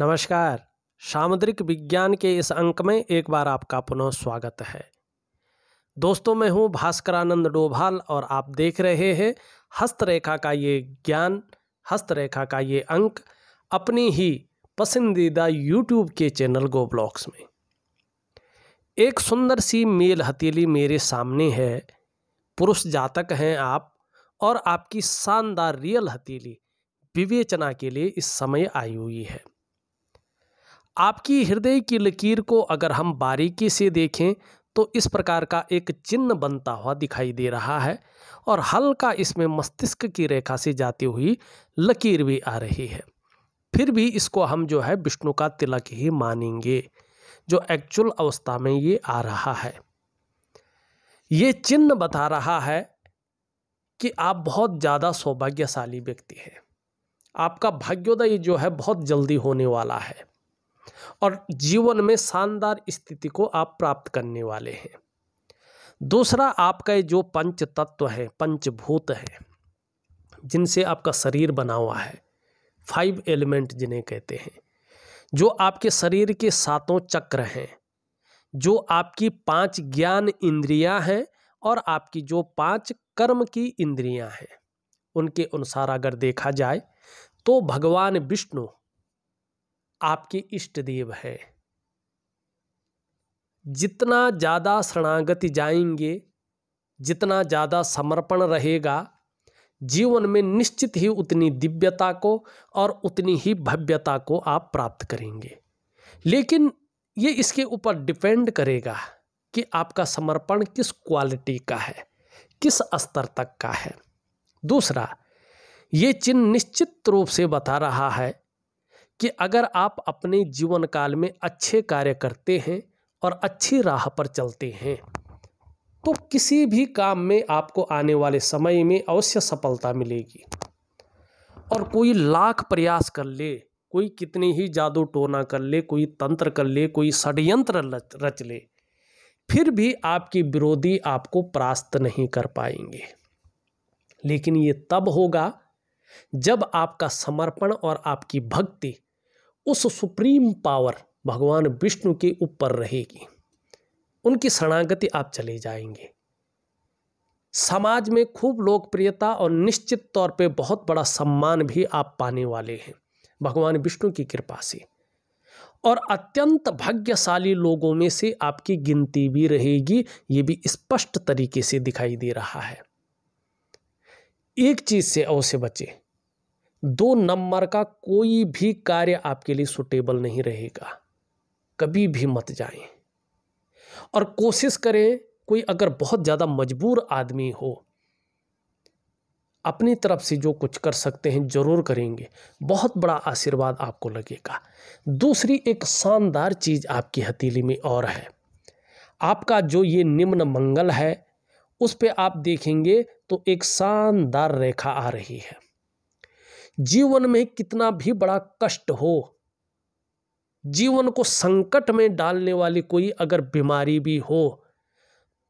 नमस्कार सामुद्रिक विज्ञान के इस अंक में एक बार आपका पुनः स्वागत है दोस्तों मैं हूं भास्करानंद डोभाल और आप देख रहे हैं हस्तरेखा का ये ज्ञान हस्तरेखा का ये अंक अपनी ही पसंदीदा यूट्यूब के चैनल गो ब्लॉक्स में एक सुंदर सी मेल हथेली मेरे सामने है पुरुष जातक हैं आप और आपकी शानदार रियल हथेली विवेचना के लिए इस समय आई हुई है आपकी हृदय की लकीर को अगर हम बारीकी से देखें तो इस प्रकार का एक चिन्ह बनता हुआ दिखाई दे रहा है और हल्का इसमें मस्तिष्क की रेखा से जाती हुई लकीर भी आ रही है फिर भी इसको हम जो है विष्णु का तिलक ही मानेंगे जो एक्चुअल अवस्था में ये आ रहा है ये चिन्ह बता रहा है कि आप बहुत ज़्यादा सौभाग्यशाली व्यक्ति हैं आपका भाग्योदय जो है बहुत जल्दी होने वाला है और जीवन में शानदार स्थिति को आप प्राप्त करने वाले हैं दूसरा आपका जो पंच तत्व है पंचभूत है जिनसे आपका शरीर बना हुआ है फाइव एलिमेंट जिन्हें कहते हैं जो आपके शरीर के सातों चक्र हैं जो आपकी पांच ज्ञान इंद्रियां हैं और आपकी जो पांच कर्म की इंद्रियां हैं उनके अनुसार अगर देखा जाए तो भगवान विष्णु आपके इष्ट देव है जितना ज़्यादा शरणागति जाएंगे जितना ज़्यादा समर्पण रहेगा जीवन में निश्चित ही उतनी दिव्यता को और उतनी ही भव्यता को आप प्राप्त करेंगे लेकिन ये इसके ऊपर डिपेंड करेगा कि आपका समर्पण किस क्वालिटी का है किस स्तर तक का है दूसरा ये चिन्ह निश्चित रूप से बता रहा है कि अगर आप अपने जीवन काल में अच्छे कार्य करते हैं और अच्छी राह पर चलते हैं तो किसी भी काम में आपको आने वाले समय में अवश्य सफलता मिलेगी और कोई लाख प्रयास कर ले कोई कितनी ही जादू टोना कर ले कोई तंत्र कर ले कोई षड्यंत्र रच ले फिर भी आपकी विरोधी आपको परास्त नहीं कर पाएंगे लेकिन ये तब होगा जब आपका समर्पण और आपकी भक्ति उस सुप्रीम पावर भगवान विष्णु के ऊपर रहेगी उनकी शरणागति आप चले जाएंगे समाज में खूब लोकप्रियता और निश्चित तौर पे बहुत बड़ा सम्मान भी आप पाने वाले हैं भगवान विष्णु की कृपा से और अत्यंत भाग्यशाली लोगों में से आपकी गिनती भी रहेगी ये भी स्पष्ट तरीके से दिखाई दे रहा है एक चीज से अवश्य बचे दो नंबर का कोई भी कार्य आपके लिए सुटेबल नहीं रहेगा कभी भी मत जाएं और कोशिश करें कोई अगर बहुत ज़्यादा मजबूर आदमी हो अपनी तरफ से जो कुछ कर सकते हैं जरूर करेंगे बहुत बड़ा आशीर्वाद आपको लगेगा दूसरी एक शानदार चीज़ आपकी हथेली में और है आपका जो ये निम्न मंगल है उस पर आप देखेंगे तो एक शानदार रेखा आ रही है जीवन में कितना भी बड़ा कष्ट हो जीवन को संकट में डालने वाली कोई अगर बीमारी भी हो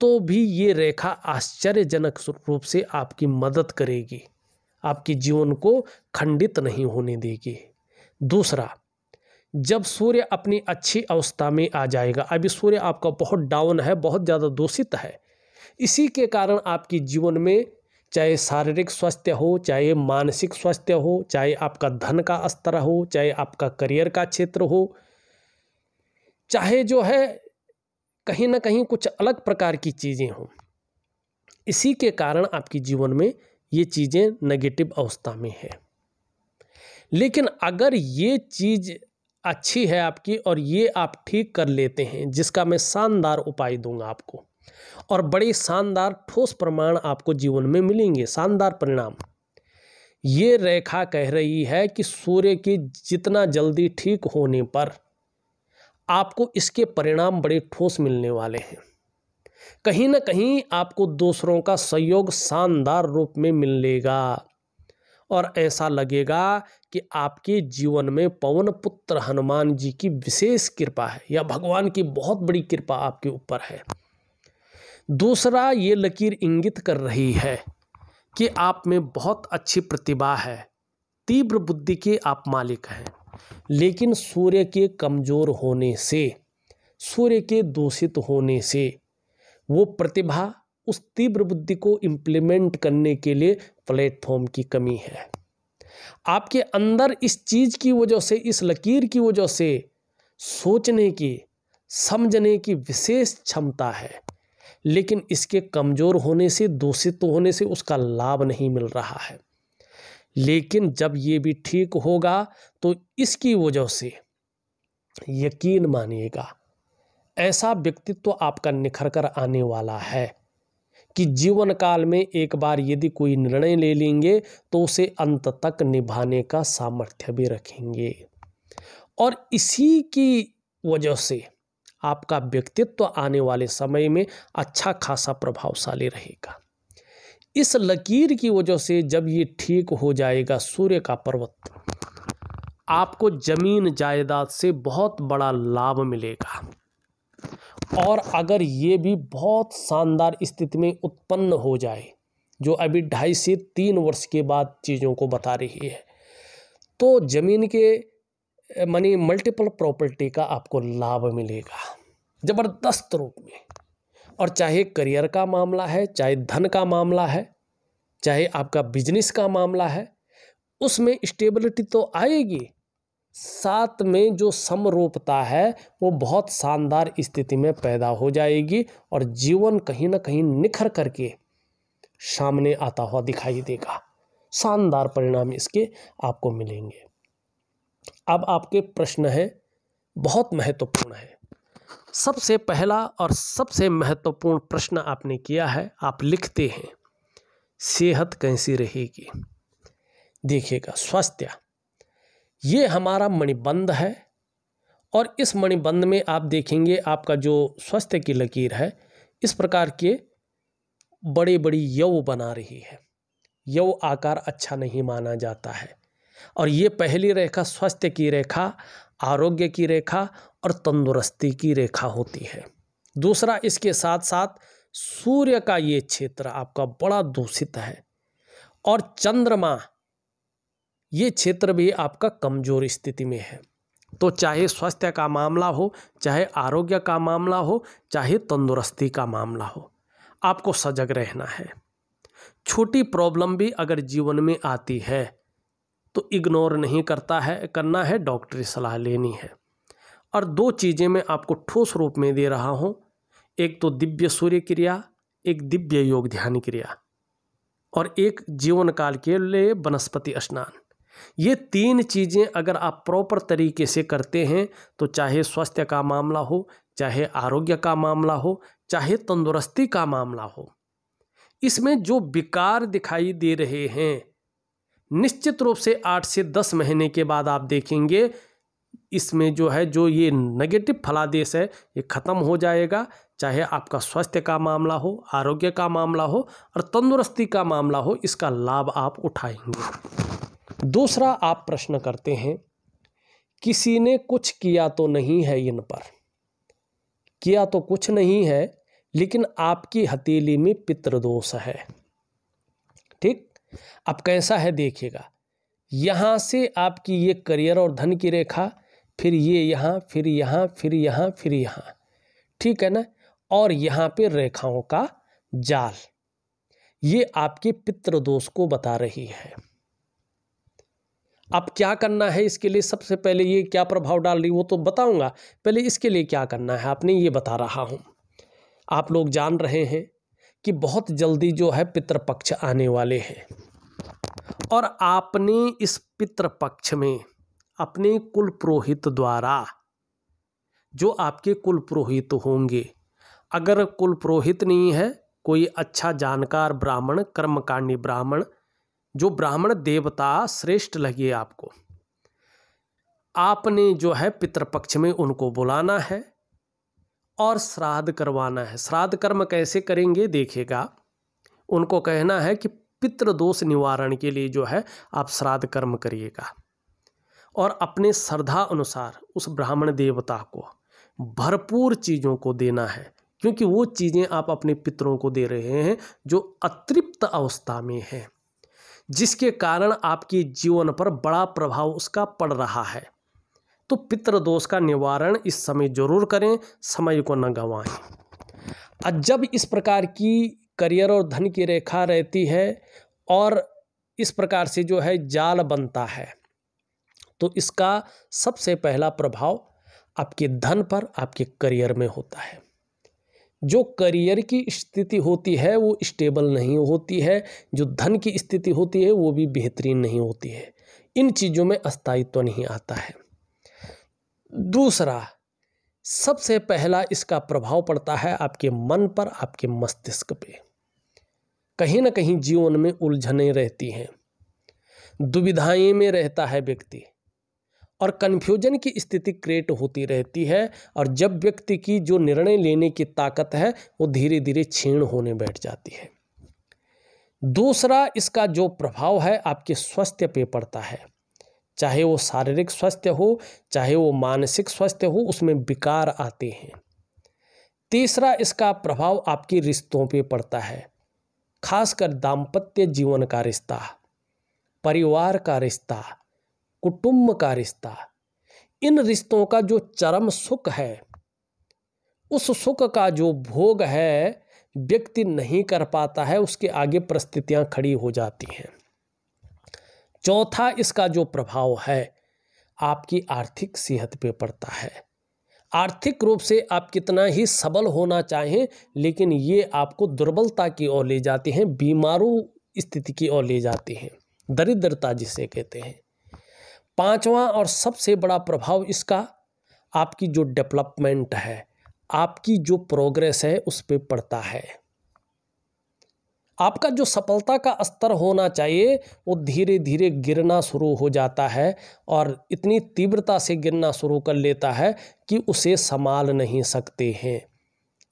तो भी ये रेखा आश्चर्यजनक रूप से आपकी मदद करेगी आपके जीवन को खंडित नहीं होने देगी दूसरा जब सूर्य अपनी अच्छी अवस्था में आ जाएगा अभी सूर्य आपका बहुत डाउन है बहुत ज़्यादा दूषित है इसी के कारण आपके जीवन में चाहे शारीरिक स्वास्थ्य हो चाहे मानसिक स्वास्थ्य हो चाहे आपका धन का स्तर हो चाहे आपका करियर का क्षेत्र हो चाहे जो है कहीं ना कहीं कुछ अलग प्रकार की चीज़ें हों इसी के कारण आपके जीवन में ये चीज़ें नेगेटिव अवस्था में है लेकिन अगर ये चीज़ अच्छी है आपकी और ये आप ठीक कर लेते हैं जिसका मैं शानदार उपाय दूंगा आपको और बड़े शानदार ठोस प्रमाण आपको जीवन में मिलेंगे शानदार परिणाम ये रेखा कह रही है कि सूर्य के जितना जल्दी ठीक होने पर आपको इसके परिणाम बड़े ठोस मिलने वाले हैं कहीं ना कहीं आपको दूसरों का सहयोग शानदार रूप में मिलेगा और ऐसा लगेगा कि आपके जीवन में पवन पुत्र हनुमान जी की विशेष कृपा है या भगवान की बहुत बड़ी कृपा आपके ऊपर है दूसरा ये लकीर इंगित कर रही है कि आप में बहुत अच्छी प्रतिभा है तीव्र बुद्धि के आप मालिक हैं लेकिन सूर्य के कमज़ोर होने से सूर्य के दूषित होने से वो प्रतिभा उस तीव्र बुद्धि को इम्प्लीमेंट करने के लिए प्लेटफॉर्म की कमी है आपके अंदर इस चीज़ की वजह से इस लकीर की वजह से सोचने की समझने की विशेष क्षमता है लेकिन इसके कमज़ोर होने से दूषित तो होने से उसका लाभ नहीं मिल रहा है लेकिन जब ये भी ठीक होगा तो इसकी वजह से यकीन मानिएगा ऐसा व्यक्तित्व तो आपका निखर कर आने वाला है कि जीवन काल में एक बार यदि कोई निर्णय ले लेंगे तो उसे अंत तक निभाने का सामर्थ्य भी रखेंगे और इसी की वजह से आपका व्यक्तित्व आने वाले समय में अच्छा खासा प्रभावशाली रहेगा इस लकीर की वजह से जब ये ठीक हो जाएगा सूर्य का पर्वत आपको जमीन जायदाद से बहुत बड़ा लाभ मिलेगा और अगर ये भी बहुत शानदार स्थिति में उत्पन्न हो जाए जो अभी ढाई से तीन वर्ष के बाद चीज़ों को बता रही है तो ज़मीन के मानी मल्टीपल प्रॉपर्टी का आपको लाभ मिलेगा ज़बरदस्त रूप में और चाहे करियर का मामला है चाहे धन का मामला है चाहे आपका बिजनेस का मामला है उसमें स्टेबिलिटी तो आएगी साथ में जो समरूपता है वो बहुत शानदार स्थिति में पैदा हो जाएगी और जीवन कहीं ना कहीं निखर करके सामने आता हुआ दिखाई देगा शानदार परिणाम इसके आपको मिलेंगे अब आपके प्रश्न है बहुत महत्वपूर्ण है सबसे पहला और सबसे महत्वपूर्ण प्रश्न आपने किया है आप लिखते हैं सेहत कैसी रहेगी देखिएगा स्वास्थ्य ये हमारा मणिबंध है और इस मणिबंध में आप देखेंगे आपका जो स्वास्थ्य की लकीर है इस प्रकार के बड़े बड़ी यव बना रही है यव आकार अच्छा नहीं माना जाता है और ये पहली रेखा स्वास्थ्य की रेखा आरोग्य की रेखा और तंदुरुस्ती की रेखा होती है दूसरा इसके साथ साथ सूर्य का ये क्षेत्र आपका बड़ा दूषित है और चंद्रमा ये क्षेत्र भी आपका कमजोर स्थिति में है तो चाहे स्वास्थ्य का मामला हो चाहे आरोग्य का मामला हो चाहे तंदुरुस्ती का मामला हो आपको सजग रहना है छोटी प्रॉब्लम भी अगर जीवन में आती है तो इग्नोर नहीं करता है करना है डॉक्टरी सलाह लेनी है और दो चीज़ें मैं आपको ठोस रूप में दे रहा हूँ एक तो दिव्य सूर्य क्रिया एक दिव्य योग ध्यान क्रिया और एक जीवन काल के लिए वनस्पति स्नान ये तीन चीज़ें अगर आप प्रॉपर तरीके से करते हैं तो चाहे स्वास्थ्य का मामला हो चाहे आरोग्य का मामला हो चाहे तंदुरुस्ती का मामला हो इसमें जो विकार दिखाई दे रहे हैं निश्चित रूप से आठ से दस महीने के बाद आप देखेंगे इसमें जो है जो ये नेगेटिव फलादेश है ये ख़त्म हो जाएगा चाहे आपका स्वास्थ्य का मामला हो आरोग्य का मामला हो और तंदुरुस्ती का मामला हो इसका लाभ आप उठाएंगे दूसरा आप प्रश्न करते हैं किसी ने कुछ किया तो नहीं है इन पर किया तो कुछ नहीं है लेकिन आपकी हथेली में पितृदोष है अब कैसा है देखिएगा यहाँ से आपकी ये करियर और धन की रेखा फिर ये यहाँ फिर यहाँ फिर यहाँ फिर यहाँ ठीक है ना और यहाँ पे रेखाओं का जाल ये आपके पित्र दोष को बता रही है अब क्या करना है इसके लिए सबसे पहले ये क्या प्रभाव डाल रही वो तो बताऊंगा पहले इसके लिए क्या करना है आपने ये बता रहा हूँ आप लोग जान रहे हैं कि बहुत जल्दी जो है पितृपक्ष आने वाले हैं और आपने इस पितृपक्ष में अपने कुल पुरोहित द्वारा जो आपके कुल पुरोहित होंगे अगर कुल पुरोहित नहीं है कोई अच्छा जानकार ब्राह्मण कर्मकांडी ब्राह्मण जो ब्राह्मण देवता श्रेष्ठ लगे आपको आपने जो है पितृपक्ष में उनको बुलाना है और श्राद्ध करवाना है श्राद्ध कर्म कैसे करेंगे देखेगा उनको कहना है कि पितृदोष निवारण के लिए जो है आप श्राद्ध कर्म करिएगा और अपने श्रद्धा अनुसार उस ब्राह्मण देवता को भरपूर चीज़ों को देना है क्योंकि वो चीज़ें आप अपने पितरों को दे रहे हैं जो अतृप्त अवस्था में हैं जिसके कारण आपके जीवन पर बड़ा प्रभाव उसका पड़ रहा है तो पितृ दोष का निवारण इस समय जरूर करें समय को न गंवाएं आज जब इस प्रकार की करियर और धन की रेखा रहती है और इस प्रकार से जो है जाल बनता है तो इसका सबसे पहला प्रभाव आपके धन पर आपके करियर में होता है जो करियर की स्थिति होती है वो स्टेबल नहीं होती है जो धन की स्थिति होती है वो भी बेहतरीन नहीं होती है इन चीज़ों में अस्थायित्व तो नहीं आता है दूसरा सबसे पहला इसका प्रभाव पड़ता है आपके मन पर आपके मस्तिष्क पे कहीं ना कहीं जीवन में उलझने रहती हैं दुविधाएं में रहता है व्यक्ति और कन्फ्यूजन की स्थिति क्रिएट होती रहती है और जब व्यक्ति की जो निर्णय लेने की ताकत है वो धीरे धीरे क्षीण होने बैठ जाती है दूसरा इसका जो प्रभाव है आपके स्वास्थ्य पे पड़ता है चाहे वो शारीरिक स्वास्थ्य हो चाहे वो मानसिक स्वास्थ्य हो उसमें विकार आते हैं तीसरा इसका प्रभाव आपकी रिश्तों पे पड़ता है खासकर दाम्पत्य जीवन का रिश्ता परिवार का रिश्ता कुटुंब का रिश्ता इन रिश्तों का जो चरम सुख है उस सुख का जो भोग है व्यक्ति नहीं कर पाता है उसके आगे परिस्थितियां खड़ी हो जाती हैं चौथा इसका जो प्रभाव है आपकी आर्थिक सेहत पे पड़ता है आर्थिक रूप से आप कितना ही सबल होना चाहें लेकिन ये आपको दुर्बलता की ओर ले जाते हैं बीमारू स्थिति की ओर ले जाते हैं दरिद्रता जिसे कहते हैं पांचवा और सबसे बड़ा प्रभाव इसका आपकी जो डेवलपमेंट है आपकी जो प्रोग्रेस है उस पर पड़ता है आपका जो सफलता का स्तर होना चाहिए वो धीरे धीरे गिरना शुरू हो जाता है और इतनी तीव्रता से गिरना शुरू कर लेता है कि उसे संभाल नहीं सकते हैं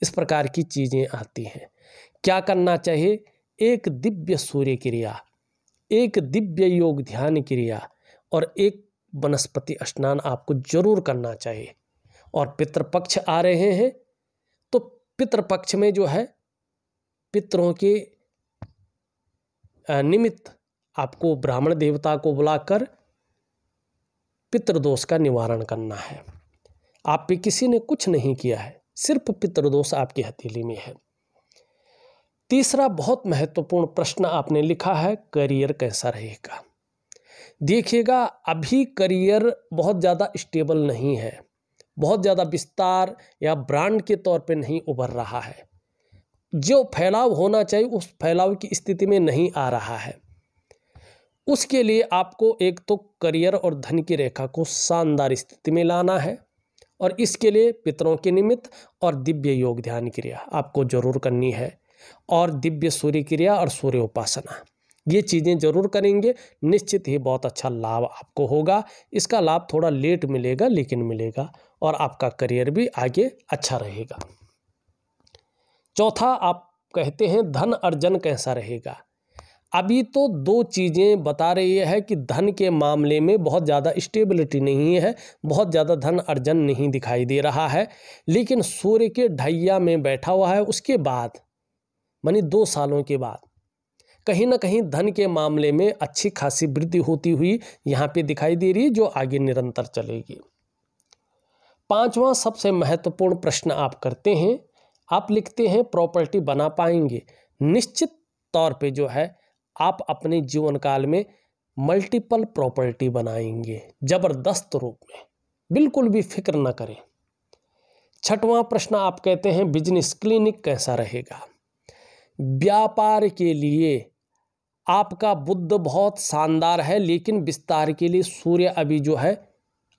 इस प्रकार की चीज़ें आती हैं क्या करना चाहिए एक दिव्य सूर्य क्रिया एक दिव्य योग ध्यान क्रिया और एक वनस्पति स्नान आपको जरूर करना चाहिए और पितृपक्ष आ रहे हैं तो पितृपक्ष में जो है पितरों के निमित्त आपको ब्राह्मण देवता को बुलाकर पितृदोष का निवारण करना है आप पे किसी ने कुछ नहीं किया है सिर्फ पितृदोष आपकी हथेली में है तीसरा बहुत महत्वपूर्ण प्रश्न आपने लिखा है करियर कैसा रहेगा देखिएगा अभी करियर बहुत ज़्यादा स्टेबल नहीं है बहुत ज़्यादा विस्तार या ब्रांड के तौर पे नहीं उभर रहा है जो फैलाव होना चाहिए उस फैलाव की स्थिति में नहीं आ रहा है उसके लिए आपको एक तो करियर और धन की रेखा को शानदार स्थिति में लाना है और इसके लिए पितरों के निमित्त और दिव्य योग ध्यान क्रिया आपको जरूर करनी है और दिव्य सूर्य क्रिया और सूर्य उपासना ये चीज़ें जरूर करेंगे निश्चित ही बहुत अच्छा लाभ आपको होगा इसका लाभ थोड़ा लेट मिलेगा लेकिन मिलेगा और आपका करियर भी आगे अच्छा रहेगा चौथा आप कहते हैं धन अर्जन कैसा रहेगा अभी तो दो चीज़ें बता रही है कि धन के मामले में बहुत ज़्यादा स्टेबिलिटी नहीं है बहुत ज़्यादा धन अर्जन नहीं दिखाई दे रहा है लेकिन सूर्य के ढैया में बैठा हुआ है उसके बाद मानी दो सालों के बाद कहीं ना कहीं धन के मामले में अच्छी खासी वृद्धि होती हुई यहाँ पे दिखाई दे रही है जो आगे निरंतर चलेगी पाँचवा सबसे महत्वपूर्ण प्रश्न आप करते हैं आप लिखते हैं प्रॉपर्टी बना पाएंगे निश्चित तौर पे जो है आप अपने जीवन काल में मल्टीपल प्रॉपर्टी बनाएंगे जबरदस्त रूप में बिल्कुल भी फिक्र ना करें छठवां प्रश्न आप कहते हैं बिजनेस क्लिनिक कैसा रहेगा व्यापार के लिए आपका बुद्ध बहुत शानदार है लेकिन विस्तार के लिए सूर्य अभी जो है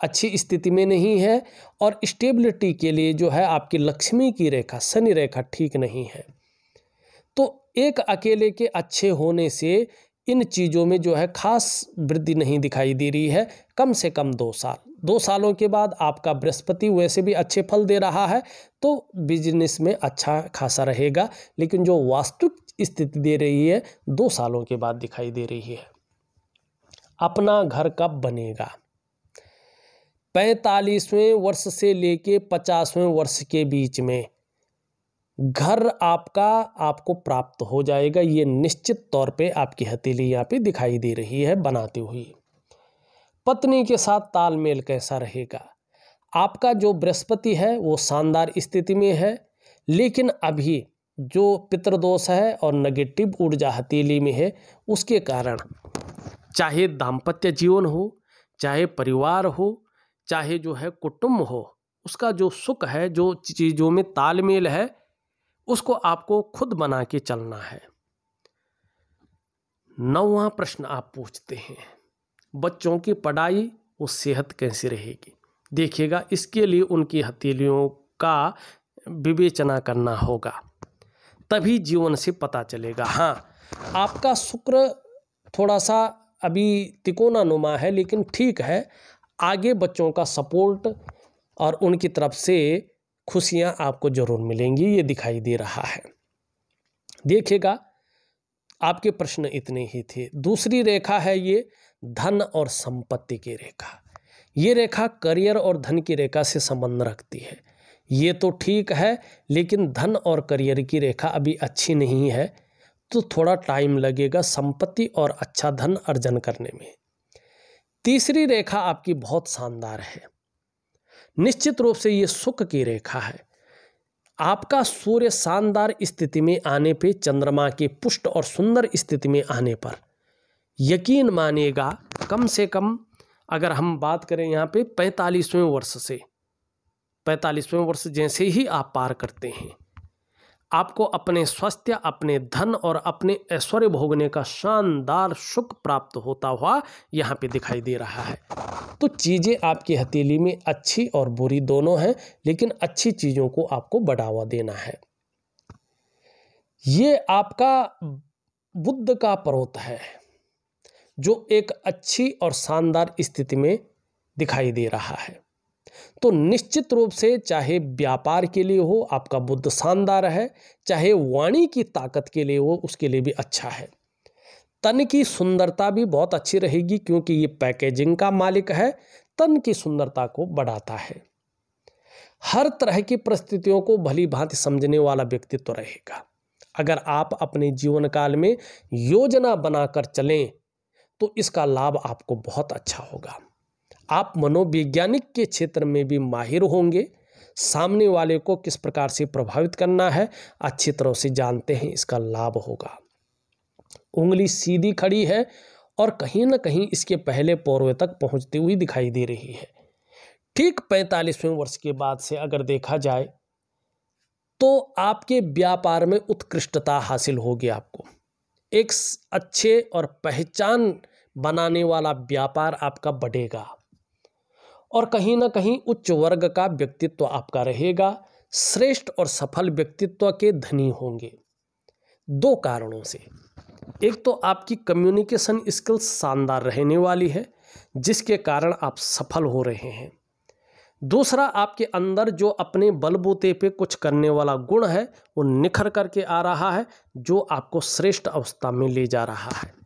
अच्छी स्थिति में नहीं है और स्टेबिलिटी के लिए जो है आपकी लक्ष्मी की रेखा शनि रेखा ठीक नहीं है तो एक अकेले के अच्छे होने से इन चीज़ों में जो है खास वृद्धि नहीं दिखाई दे रही है कम से कम दो साल दो सालों के बाद आपका बृहस्पति वैसे भी अच्छे फल दे रहा है तो बिजनेस में अच्छा खासा रहेगा लेकिन जो वास्तविक स्थिति दे रही है दो सालों के बाद दिखाई दे रही है अपना घर कब बनेगा पैंतालीसवें वर्ष से लेके पचासवें वर्ष के बीच में घर आपका आपको प्राप्त हो जाएगा ये निश्चित तौर पे आपकी हथेली यहाँ पे दिखाई दे रही है बनाती हुई पत्नी के साथ तालमेल कैसा रहेगा आपका जो बृहस्पति है वो शानदार स्थिति में है लेकिन अभी जो पितृदोष है और नेगेटिव ऊर्जा हथेली में है उसके कारण चाहे दाम्पत्य जीवन हो चाहे परिवार हो चाहे जो है कुटुम्ब हो उसका जो सुख है जो चीज़ों में तालमेल है उसको आपको खुद बना के चलना है नौवा प्रश्न आप पूछते हैं बच्चों की पढ़ाई और सेहत कैसे रहेगी देखिएगा इसके लिए उनकी हथेलियों का विवेचना करना होगा तभी जीवन से पता चलेगा हाँ आपका शुक्र थोड़ा सा अभी तिकोना नुमा है लेकिन ठीक है आगे बच्चों का सपोर्ट और उनकी तरफ से खुशियां आपको ज़रूर मिलेंगी ये दिखाई दे रहा है देखिएगा आपके प्रश्न इतने ही थे दूसरी रेखा है ये धन और संपत्ति की रेखा ये रेखा करियर और धन की रेखा से संबंध रखती है ये तो ठीक है लेकिन धन और करियर की रेखा अभी अच्छी नहीं है तो थोड़ा टाइम लगेगा संपत्ति और अच्छा धन अर्जन करने में तीसरी रेखा आपकी बहुत शानदार है निश्चित रूप से ये सुख की रेखा है आपका सूर्य शानदार स्थिति में आने पे चंद्रमा के पुष्ट और सुंदर स्थिति में आने पर यकीन मानिएगा कम से कम अगर हम बात करें यहाँ पे पैंतालीसवें वर्ष से पैंतालीसवें वर्ष जैसे ही आप पार करते हैं आपको अपने स्वास्थ्य अपने धन और अपने ऐश्वर्य भोगने का शानदार सुख प्राप्त होता हुआ यहाँ पे दिखाई दे रहा है तो चीज़ें आपकी हथेली में अच्छी और बुरी दोनों हैं लेकिन अच्छी चीज़ों को आपको बढ़ावा देना है ये आपका बुद्ध का पर्वत है जो एक अच्छी और शानदार स्थिति में दिखाई दे रहा है तो निश्चित रूप से चाहे व्यापार के लिए हो आपका बुद्ध शानदार है चाहे वाणी की ताकत के लिए हो उसके लिए भी अच्छा है तन की सुंदरता भी बहुत अच्छी रहेगी क्योंकि ये पैकेजिंग का मालिक है तन की सुंदरता को बढ़ाता है हर तरह की परिस्थितियों को भली भांति समझने वाला व्यक्तित्व तो रहेगा अगर आप अपने जीवन काल में योजना बनाकर चलें तो इसका लाभ आपको बहुत अच्छा होगा आप मनोवैज्ञानिक के क्षेत्र में भी माहिर होंगे सामने वाले को किस प्रकार से प्रभावित करना है अच्छी तरह से जानते हैं इसका लाभ होगा उंगली सीधी खड़ी है और कहीं ना कहीं इसके पहले पौर्वे तक पहुंचती हुई दिखाई दे रही है ठीक पैंतालीसवें वर्ष के बाद से अगर देखा जाए तो आपके व्यापार में उत्कृष्टता हासिल होगी आपको एक अच्छे और पहचान बनाने वाला व्यापार आपका बढ़ेगा और कहीं ना कहीं उच्च वर्ग का व्यक्तित्व आपका रहेगा श्रेष्ठ और सफल व्यक्तित्व के धनी होंगे दो कारणों से एक तो आपकी कम्युनिकेशन स्किल्स शानदार रहने वाली है जिसके कारण आप सफल हो रहे हैं दूसरा आपके अंदर जो अपने बलबूते पे कुछ करने वाला गुण है वो निखर करके आ रहा है जो आपको श्रेष्ठ अवस्था में ले जा रहा है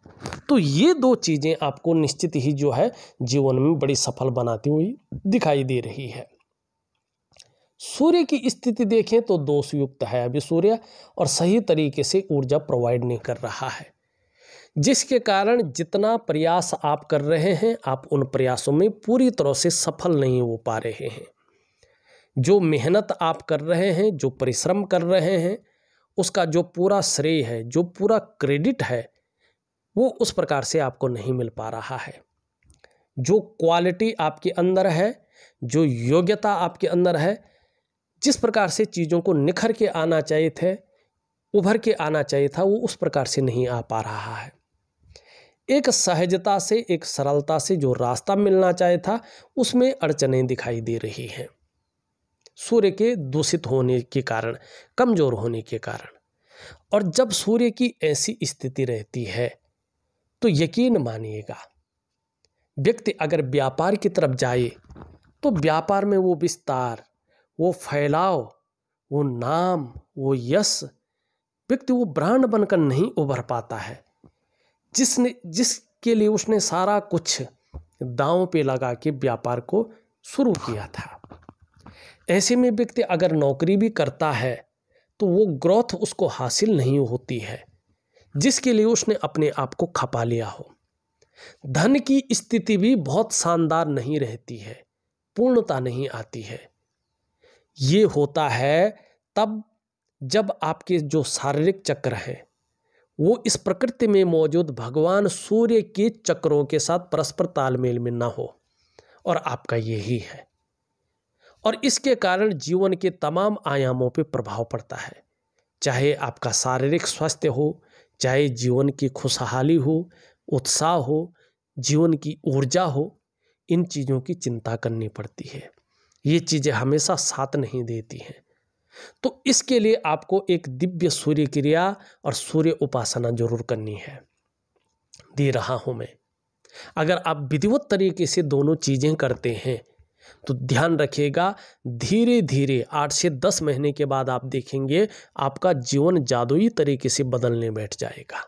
तो ये दो चीज़ें आपको निश्चित ही जो है जीवन में बड़ी सफल बनाती हुई दिखाई दे रही है सूर्य की स्थिति देखें तो दोषयुक्त है अभी सूर्य और सही तरीके से ऊर्जा प्रोवाइड नहीं कर रहा है जिसके कारण जितना प्रयास आप कर रहे हैं आप उन प्रयासों में पूरी तरह से सफल नहीं हो पा रहे हैं जो मेहनत आप कर रहे हैं जो परिश्रम कर रहे हैं उसका जो पूरा श्रेय है जो पूरा क्रेडिट है वो उस प्रकार से आपको नहीं मिल पा रहा है जो क्वालिटी आपके अंदर है जो योग्यता आपके अंदर है जिस प्रकार से चीज़ों को निखर के आना चाहिए थे उभर के आना चाहिए था वो उस प्रकार से नहीं आ पा रहा है एक सहजता से एक सरलता से जो रास्ता मिलना चाहिए था उसमें अड़चने दिखाई दे रही हैं सूर्य के दूषित होने के कारण कमज़ोर होने के कारण और जब सूर्य की ऐसी स्थिति रहती है तो यकीन मानिएगा व्यक्ति अगर व्यापार की तरफ जाए तो व्यापार में वो विस्तार वो फैलाव वो नाम वो यश व्यक्ति वो ब्रांड बनकर नहीं उभर पाता है जिसने जिसके लिए उसने सारा कुछ दांव पे लगा के व्यापार को शुरू किया था ऐसे में व्यक्ति अगर नौकरी भी करता है तो वो ग्रोथ उसको हासिल नहीं होती है जिसके लिए उसने अपने आप को खपा लिया हो धन की स्थिति भी बहुत शानदार नहीं रहती है पूर्णता नहीं आती है ये होता है तब जब आपके जो शारीरिक चक्र हैं वो इस प्रकृति में मौजूद भगवान सूर्य के चक्रों के साथ परस्पर तालमेल में ना हो और आपका यही है और इसके कारण जीवन के तमाम आयामों पर प्रभाव पड़ता है चाहे आपका शारीरिक स्वास्थ्य हो चाहे जीवन की खुशहाली हो उत्साह हो जीवन की ऊर्जा हो इन चीज़ों की चिंता करनी पड़ती है ये चीज़ें हमेशा साथ नहीं देती हैं तो इसके लिए आपको एक दिव्य सूर्य क्रिया और सूर्य उपासना जरूर करनी है दे रहा हूं मैं अगर आप विधिवत तरीके से दोनों चीज़ें करते हैं तो ध्यान रखिएगा धीरे धीरे आठ से दस महीने के बाद आप देखेंगे आपका जीवन जादुई तरीके से बदलने बैठ जाएगा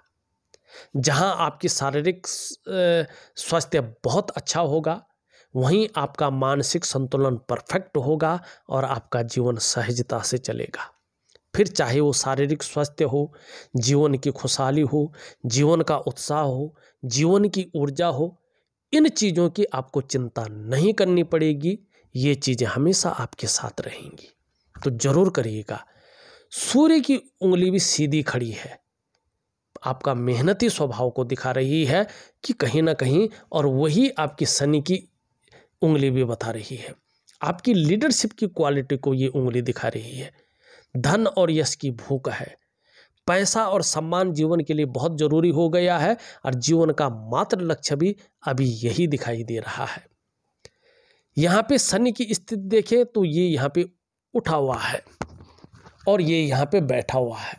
जहां आपकी शारीरिक स्वास्थ्य बहुत अच्छा होगा वहीं आपका मानसिक संतुलन परफेक्ट होगा और आपका जीवन सहजता से चलेगा फिर चाहे वो शारीरिक स्वास्थ्य हो जीवन की खुशहाली हो जीवन का उत्साह हो जीवन की ऊर्जा हो इन चीज़ों की आपको चिंता नहीं करनी पड़ेगी ये चीज़ें हमेशा आपके साथ रहेंगी तो ज़रूर करिएगा सूर्य की उंगली भी सीधी खड़ी है आपका मेहनती स्वभाव को दिखा रही है कि कहीं ना कहीं और वही आपकी शनि की उंगली भी बता रही है आपकी लीडरशिप की क्वालिटी को ये उंगली दिखा रही है धन और यश की भूख है पैसा और सम्मान जीवन के लिए बहुत ज़रूरी हो गया है और जीवन का मात्र लक्ष्य भी अभी यही दिखाई दे रहा है यहाँ पे शनि की स्थिति देखें तो ये यहाँ पे उठा हुआ है और ये यहाँ पे बैठा हुआ है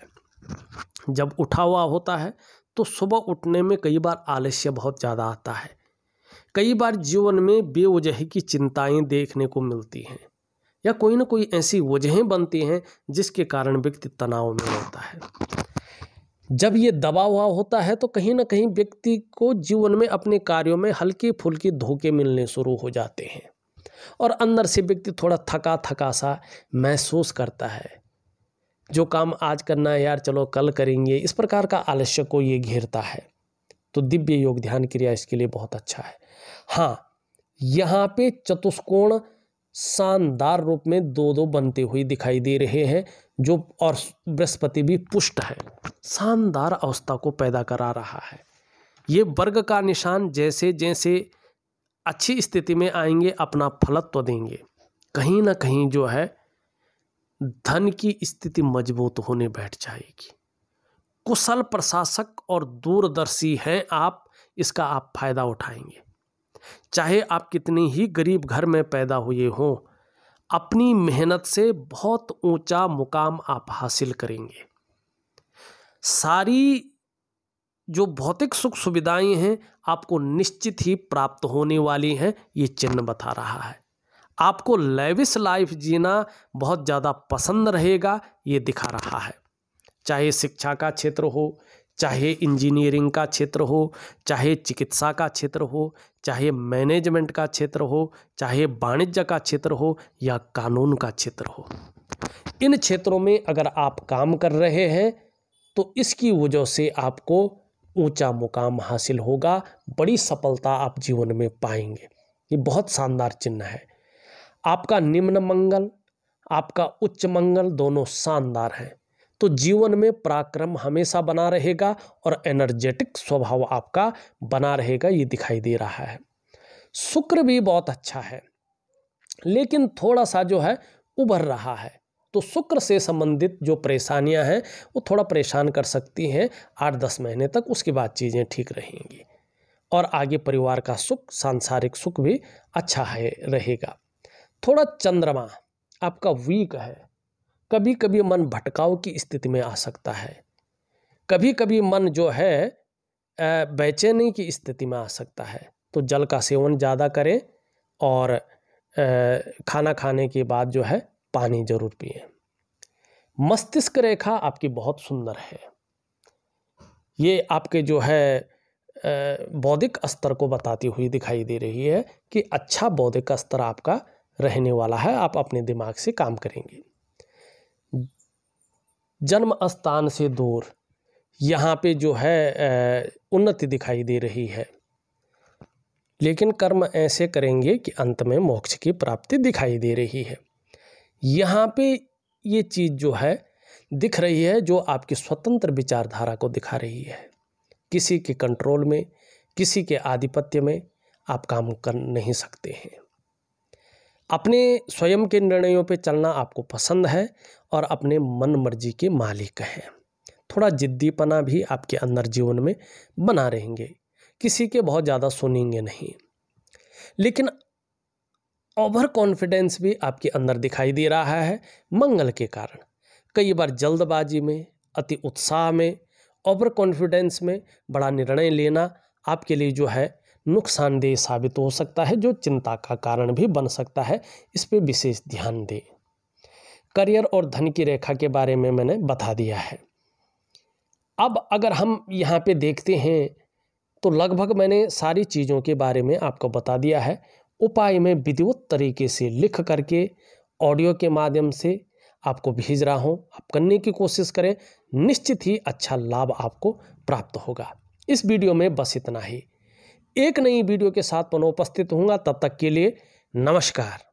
जब उठा हुआ होता है तो सुबह उठने में कई बार आलस्य बहुत ज़्यादा आता है कई बार जीवन में बेवजह की चिंताएं देखने को मिलती हैं या कोई ना कोई ऐसी वजहें बनती हैं जिसके कारण व्यक्ति तनाव में रहता है जब ये दबा हुआ होता है तो कहीं ना कहीं व्यक्ति को जीवन में अपने कार्यों में हल्की फुल्की धोखे मिलने शुरू हो जाते हैं और अंदर से व्यक्ति थोड़ा थका थका सा महसूस करता है जो काम आज करना है यार चलो कल करेंगे इस प्रकार का आलस्य को ये घेरता है तो दिव्य योग ध्यान क्रिया इसके लिए बहुत अच्छा है हाँ यहाँ पे चतुष्कोण शानदार रूप में दो दो बनते हुए दिखाई दे रहे हैं जो और बृहस्पति भी पुष्ट है शानदार अवस्था को पैदा करा रहा है ये वर्ग का निशान जैसे जैसे अच्छी स्थिति में आएंगे अपना फलत्व देंगे कहीं ना कहीं जो है धन की स्थिति मजबूत होने बैठ जाएगी कुशल प्रशासक और दूरदर्शी हैं आप इसका आप फायदा उठाएंगे चाहे आप कितनी ही गरीब घर में पैदा हुए हों अपनी मेहनत से बहुत ऊंचा मुकाम आप हासिल करेंगे सारी जो भौतिक सुख सुविधाएं हैं आपको निश्चित ही प्राप्त होने वाली हैं ये चिन्ह बता रहा है आपको लेविस लाइफ जीना बहुत ज़्यादा पसंद रहेगा ये दिखा रहा है चाहे शिक्षा का क्षेत्र हो चाहे इंजीनियरिंग का क्षेत्र हो चाहे चिकित्सा का क्षेत्र हो चाहे मैनेजमेंट का क्षेत्र हो चाहे वाणिज्य का क्षेत्र हो या कानून का क्षेत्र हो इन क्षेत्रों में अगर आप काम कर रहे हैं तो इसकी वजह से आपको ऊंचा मुकाम हासिल होगा बड़ी सफलता आप जीवन में पाएंगे ये बहुत शानदार चिन्ह है आपका निम्न मंगल आपका उच्च मंगल दोनों शानदार हैं तो जीवन में पराक्रम हमेशा बना रहेगा और एनर्जेटिक स्वभाव आपका बना रहेगा ये दिखाई दे रहा है शुक्र भी बहुत अच्छा है लेकिन थोड़ा सा जो है उभर रहा है तो शुक्र से संबंधित जो परेशानियां हैं वो थोड़ा परेशान कर सकती हैं आठ दस महीने तक उसके बाद चीज़ें ठीक रहेंगी और आगे परिवार का सुख सांसारिक सुख भी अच्छा है रहेगा थोड़ा चंद्रमा आपका वीक है कभी कभी मन भटकाव की स्थिति में आ सकता है कभी कभी मन जो है बेचैनी की स्थिति में आ सकता है तो जल का सेवन ज़्यादा करें और खाना खाने के बाद जो है पानी जरूर पिए मस्तिष्क रेखा आपकी बहुत सुंदर है ये आपके जो है बौद्धिक स्तर को बताती हुई दिखाई दे रही है कि अच्छा बौद्धिक स्तर आपका रहने वाला है आप अपने दिमाग से काम करेंगे जन्म स्थान से दूर यहाँ पे जो है उन्नति दिखाई दे रही है लेकिन कर्म ऐसे करेंगे कि अंत में मोक्ष की प्राप्ति दिखाई दे रही है यहाँ पे ये चीज़ जो है दिख रही है जो आपकी स्वतंत्र विचारधारा को दिखा रही है किसी के कंट्रोल में किसी के आधिपत्य में आप काम कर नहीं सकते हैं अपने स्वयं के निर्णयों पे चलना आपको पसंद है और अपने मन मर्जी के मालिक हैं थोड़ा जिद्दीपना भी आपके अंदर जीवन में बना रहेंगे किसी के बहुत ज़्यादा सुनेंगे नहीं लेकिन ओवर कॉन्फिडेंस भी आपके अंदर दिखाई दे रहा है मंगल के कारण कई बार जल्दबाजी में अति उत्साह में ओवर कॉन्फिडेंस में बड़ा निर्णय लेना आपके लिए जो है नुकसानदेह साबित हो सकता है जो चिंता का कारण भी बन सकता है इस पर विशेष ध्यान दें करियर और धन की रेखा के बारे में मैंने बता दिया है अब अगर हम यहाँ पे देखते हैं तो लगभग मैंने सारी चीज़ों के बारे में आपको बता दिया है उपाय में विधिवत तरीके से लिख करके ऑडियो के माध्यम से आपको भेज रहा हूँ आप करने की कोशिश करें निश्चित ही अच्छा लाभ आपको प्राप्त होगा इस वीडियो में बस इतना ही एक नई वीडियो के साथ पुनः उपस्थित होऊंगा तब तक के लिए नमस्कार